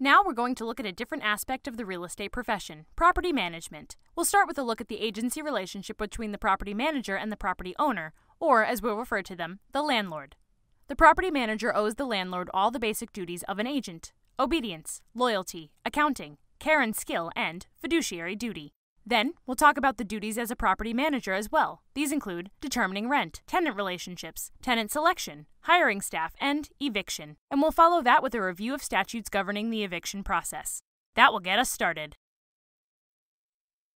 Now we're going to look at a different aspect of the real estate profession property management. We'll start with a look at the agency relationship between the property manager and the property owner, or as we'll refer to them, the landlord. The property manager owes the landlord all the basic duties of an agent obedience, loyalty, accounting, care and skill, and fiduciary duty. Then, we'll talk about the duties as a property manager as well. These include determining rent, tenant relationships, tenant selection, hiring staff, and eviction. And we'll follow that with a review of statutes governing the eviction process. That will get us started.